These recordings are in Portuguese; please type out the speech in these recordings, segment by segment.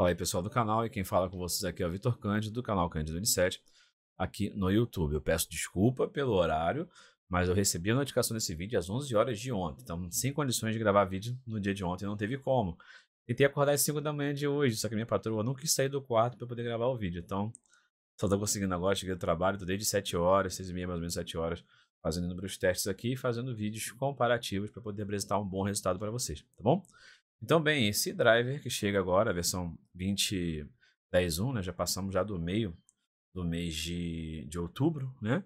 Fala aí, pessoal do canal, e quem fala com vocês aqui é o Vitor Cândido, do canal Cândido N7, aqui no YouTube. Eu peço desculpa pelo horário, mas eu recebi a notificação desse vídeo às 11 horas de ontem, então sem condições de gravar vídeo no dia de ontem, não teve como. Tentei acordar às 5 da manhã de hoje, só que minha patroa não quis sair do quarto para poder gravar o vídeo, então só estou conseguindo agora, cheguei do trabalho, tô desde 7 horas, 6 e meia mais ou menos 7 horas, fazendo números testes aqui e fazendo vídeos comparativos para poder apresentar um bom resultado para vocês, tá bom? Então, bem, esse driver que chega agora, a versão 20.10.1, né? Já passamos já do meio do mês de, de outubro, né?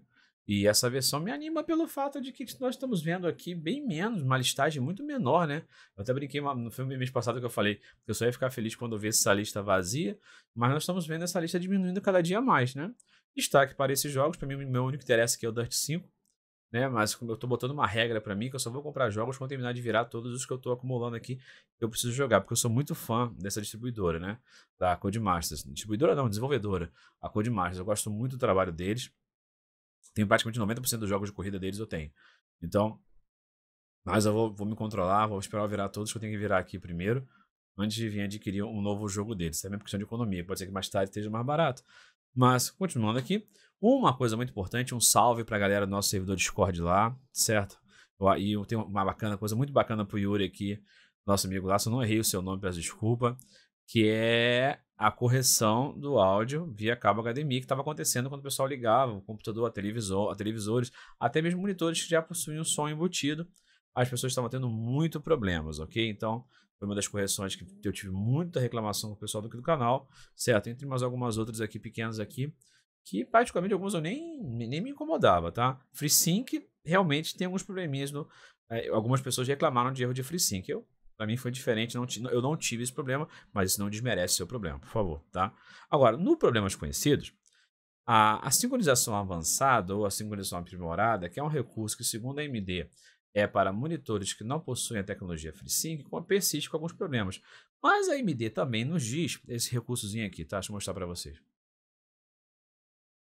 E essa versão me anima pelo fato de que nós estamos vendo aqui bem menos, uma listagem muito menor, né? Eu até brinquei no filme mês passado que eu falei que eu só ia ficar feliz quando eu ver essa lista vazia, mas nós estamos vendo essa lista diminuindo cada dia mais, né? Destaque para esses jogos, para mim, meu único interesse é aqui é o Dirt 5, né? Mas eu tô botando uma regra para mim que eu só vou comprar jogos quando terminar de virar todos os que eu tô acumulando aqui que eu preciso jogar, porque eu sou muito fã dessa distribuidora, né? Da Codemasters. Distribuidora não, desenvolvedora. A Codemasters. Eu gosto muito do trabalho deles. Tenho praticamente 90% dos jogos de corrida deles eu tenho. Então, mas eu vou, vou me controlar, vou esperar virar todos que eu tenho que virar aqui primeiro, antes de vir adquirir um novo jogo deles. Também por é questão de economia. Pode ser que mais tarde esteja mais barato. Mas, continuando aqui, uma coisa muito importante, um salve pra galera do nosso servidor Discord lá, certo? E tem uma bacana, coisa muito bacana pro Yuri aqui, nosso amigo lá, se eu não errei o seu nome, peço desculpa, que é a correção do áudio via cabo HDMI que estava acontecendo quando o pessoal ligava o computador, a, televisor, a televisores, até mesmo monitores que já possuíam som embutido, as pessoas estavam tendo muito problemas, ok? Então, foi uma das correções que eu tive muita reclamação do pessoal do canal, certo? Entre mais algumas outras aqui pequenas aqui, que praticamente algumas eu nem, nem me incomodava, tá? FreeSync realmente tem alguns probleminhas no, é, algumas pessoas reclamaram de erro de FreeSync. Eu, pra mim foi diferente, não eu não tive esse problema, mas isso não desmerece seu problema, por favor, tá? Agora, no Problemas Conhecidos, a, a sincronização avançada ou a sincronização aprimorada, que é um recurso que, segundo a AMD, é para monitores que não possuem a tecnologia FreeSync, persiste com alguns problemas. Mas a AMD também nos diz esse recursozinho aqui, tá? Deixa eu mostrar para vocês.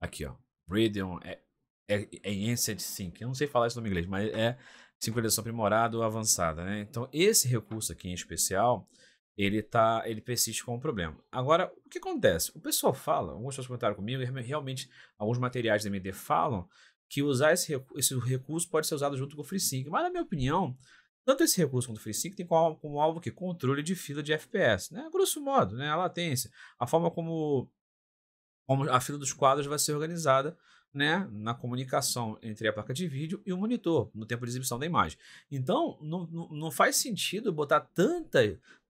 Aqui, ó. Radeon é, é, é Ancient Sync. Eu não sei falar esse nome em inglês, mas é sincronização aprimorada ou avançada, né? Então, esse recurso aqui em especial, ele tá, ele persiste com o um problema. Agora, o que acontece? O pessoal fala, alguns pessoas comentaram comigo, e realmente alguns materiais da AMD falam que usar esse, recu esse recurso pode ser usado junto com o FreeSync. Mas, na minha opinião, tanto esse recurso quanto o FreeSync tem como, como alvo que controle de fila de FPS, né? Grosso modo, né? A latência, a forma como, como a fila dos quadros vai ser organizada, né? Na comunicação entre a placa de vídeo e o monitor, no tempo de exibição da imagem. Então, não, não, faz sentido botar tanta,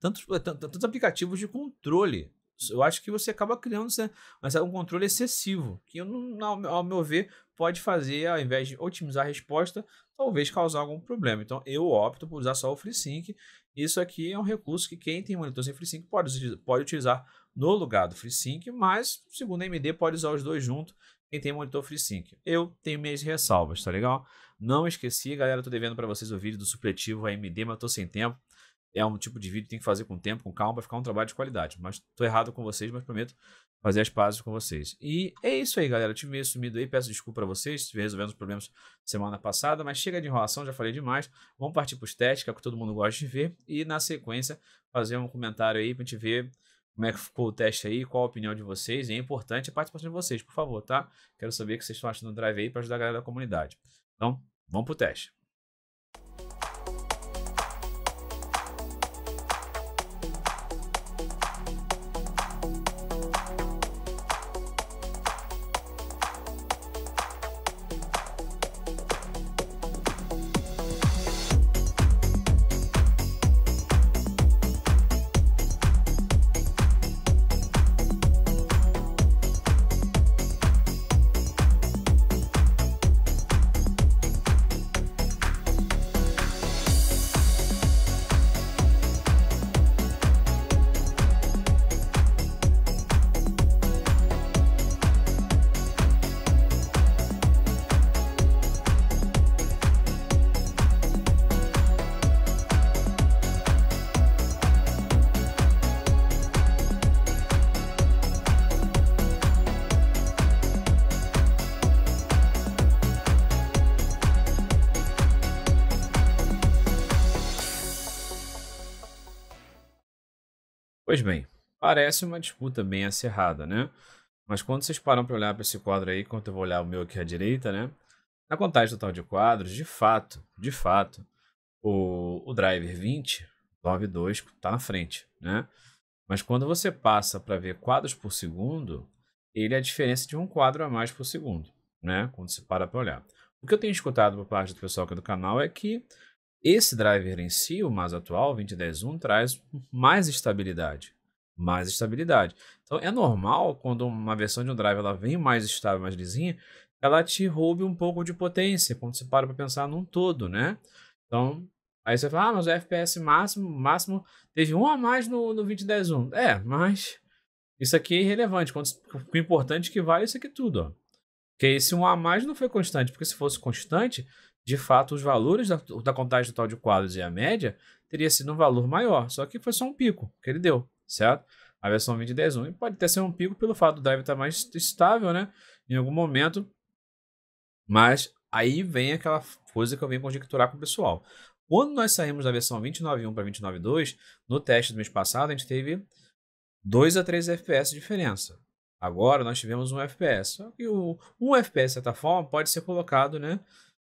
tantos, tantos aplicativos de controle eu acho que você acaba criando né, mas é um controle excessivo, que não, ao meu ver pode fazer, ao invés de otimizar a resposta, talvez causar algum problema. Então eu opto por usar só o FreeSync. Isso aqui é um recurso que quem tem monitor sem FreeSync pode, pode utilizar no lugar do FreeSync, mas segundo a AMD pode usar os dois juntos quem tem monitor FreeSync. Eu tenho minhas ressalvas, tá legal? Não esqueci, galera, tô devendo para vocês o vídeo do supletivo AMD, mas tô sem tempo é um tipo de vídeo que tem que fazer com tempo, com calma, para ficar um trabalho de qualidade. Mas tô errado com vocês, mas prometo fazer as pazes com vocês. E é isso aí, galera. Eu tive meio sumido aí, peço desculpa para vocês, estive resolvendo os problemas semana passada, mas chega de enrolação, já falei demais. Vamos partir para os testes, que é o que todo mundo gosta de ver, e na sequência fazer um comentário aí para a gente ver como é que ficou o teste aí, qual a opinião de vocês, e é importante a participação de vocês, por favor, tá? Quero saber o que vocês estão achando do drive aí para ajudar a galera da comunidade. Então, vamos pro teste. Pois bem, parece uma disputa bem acirrada, né? Mas quando vocês param para olhar para esse quadro aí, enquanto eu vou olhar o meu aqui à direita, né? Na contagem total de quadros, de fato, de fato, o, o driver 20, 2, está na frente, né? Mas quando você passa para ver quadros por segundo, ele é a diferença de um quadro a mais por segundo, né? Quando você para para olhar. O que eu tenho escutado por parte do pessoal aqui do canal é que esse driver em si, o mais atual, 2010.1, traz mais estabilidade. Mais estabilidade. Então é normal quando uma versão de um driver ela vem mais estável, mais lisinha, ela te roube um pouco de potência, quando você para para pensar num todo, né? Então, aí você fala, ah, mas o FPS máximo, máximo teve um a mais no, no 20.10.1. É, mas isso aqui é irrelevante. Quando, o importante é que vale é isso aqui tudo, ó. Porque esse um a mais não foi constante, porque se fosse constante, de fato, os valores da, da contagem total de quadros e a média teria sido um valor maior. Só que foi só um pico que ele deu, certo? A versão 2010 pode até ser um pico pelo fato do drive estar mais estável, né? Em algum momento. Mas aí vem aquela coisa que eu venho conjecturar com o pessoal. Quando nós saímos da versão 29.1 para 29.2, no teste do mês passado, a gente teve 2 a 3 FPS de diferença. Agora nós tivemos um FPS. Só que o, um FPS, de certa forma, pode ser colocado né,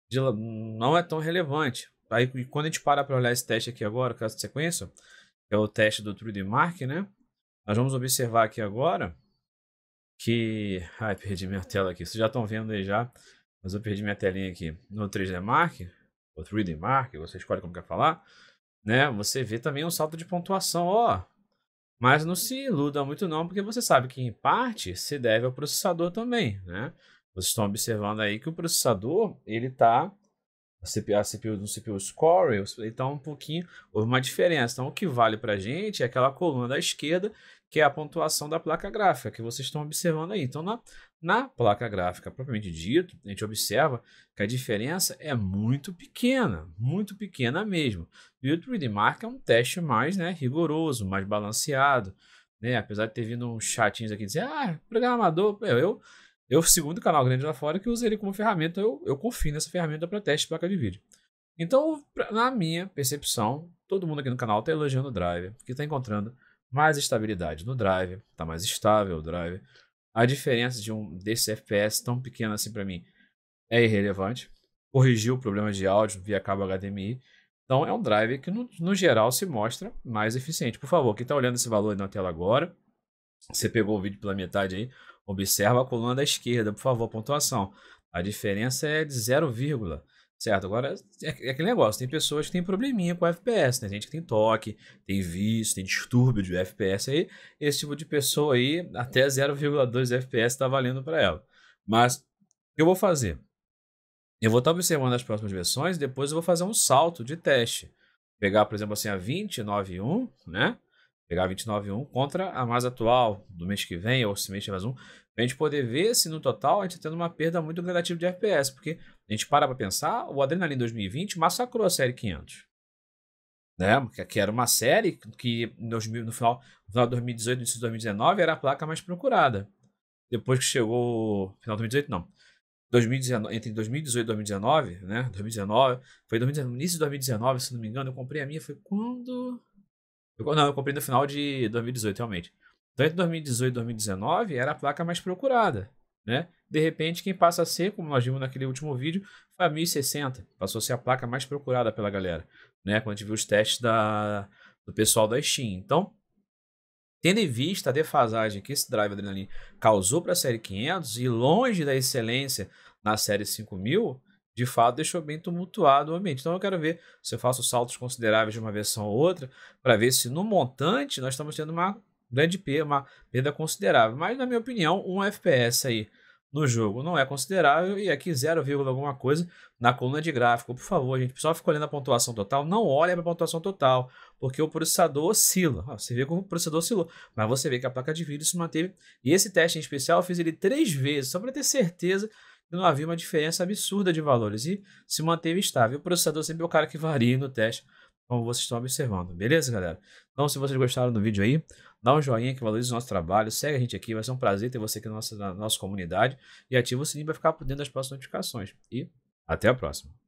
de, não é tão relevante. Aí quando a gente para para olhar esse teste aqui agora, caso de sequência, que é o teste do Mark, né? Nós vamos observar aqui agora que... Ai, perdi minha tela aqui. Vocês já estão vendo aí já, mas eu perdi minha telinha aqui. No 3DMark, ou 3 você escolhe como quer falar, né? Você vê também um salto de pontuação, ó. Mas não se iluda muito não, porque você sabe que em parte se deve ao processador também, né? Vocês estão observando aí que o processador, ele está a CPU, a CPU do CPU Score, então um pouquinho, houve uma diferença. Então, o que vale para a gente é aquela coluna da esquerda, que é a pontuação da placa gráfica, que vocês estão observando aí. Então, na, na placa gráfica, propriamente dito, a gente observa que a diferença é muito pequena, muito pequena mesmo. E o 3D Mark é um teste mais né, rigoroso, mais balanceado. Né? Apesar de ter vindo uns chatinhos aqui dizer, ah, programador, eu eu segundo o canal grande lá fora que uso ele como ferramenta, eu, eu confio nessa ferramenta para teste de placa de vídeo. Então, pra, na minha percepção, todo mundo aqui no canal está elogiando o Drive, porque está encontrando mais estabilidade no Drive, está mais estável o Drive. A diferença de um desse FPS tão pequeno assim para mim é irrelevante. Corrigiu o problema de áudio via cabo HDMI. Então é um drive que no, no geral se mostra mais eficiente. Por favor, quem está olhando esse valor na tela agora, você pegou o vídeo pela metade aí, observa a coluna da esquerda, por favor, pontuação. A diferença é de 0, certo? Agora, é, é aquele negócio, tem pessoas que tem probleminha com FPS, né? Tem gente que tem toque, tem vício, tem distúrbio de FPS aí. Esse tipo de pessoa aí, até 0,2 FPS está valendo para ela. Mas, o que eu vou fazer? Eu vou estar observando as próximas versões, depois eu vou fazer um salto de teste. Pegar, por exemplo, assim, a 29.1, né? pegar 29.1 contra a mais atual do mês que vem, ou se mês tiver mais um, pra gente poder ver se no total a gente tá tendo uma perda muito negativa de FPS, porque a gente para pra pensar, o Adrenaline 2020 massacrou a série 500. Né? Que era uma série que no, final, no final de 2018, início de 2019 era a placa mais procurada. Depois que chegou. Final de 2018, não. 2019, entre 2018 e 2019, né? 2019, foi 2019, início de 2019, se não me engano, eu comprei a minha, foi quando. Eu, não, eu comprei no final de 2018, realmente. Então, entre 2018 e 2019 era a placa mais procurada, né? De repente, quem passa a ser, como nós vimos naquele último vídeo, foi a 1060. Passou a ser a placa mais procurada pela galera, né? Quando a gente viu os testes da, do pessoal da Steam. Então, tendo em vista a defasagem que esse drive Adrenaline causou para a série 500 e longe da excelência na série 5000, de fato deixou bem tumultuado o ambiente. Então eu quero ver se eu faço saltos consideráveis de uma versão ou outra, para ver se no montante nós estamos tendo uma grande perda, uma perda considerável. Mas, na minha opinião, um FPS aí no jogo não é considerável e aqui 0, alguma coisa na coluna de gráfico. Por favor, gente, pessoal fica olhando a pontuação total, não olha para a pontuação total, porque o processador oscila. Ah, você vê que o processador oscilou, mas você vê que a placa de vídeo se manteve. E esse teste em especial eu fiz ele três vezes, só para ter certeza não havia uma diferença absurda de valores e se manteve estável. O processador sempre é o cara que varia no teste, como vocês estão observando. Beleza, galera? Então, se vocês gostaram do vídeo aí, dá um joinha que valoriza o nosso trabalho, segue a gente aqui, vai ser um prazer ter você aqui na nossa, na nossa comunidade e ativa o sininho para ficar por dentro das próximas notificações. E até a próxima!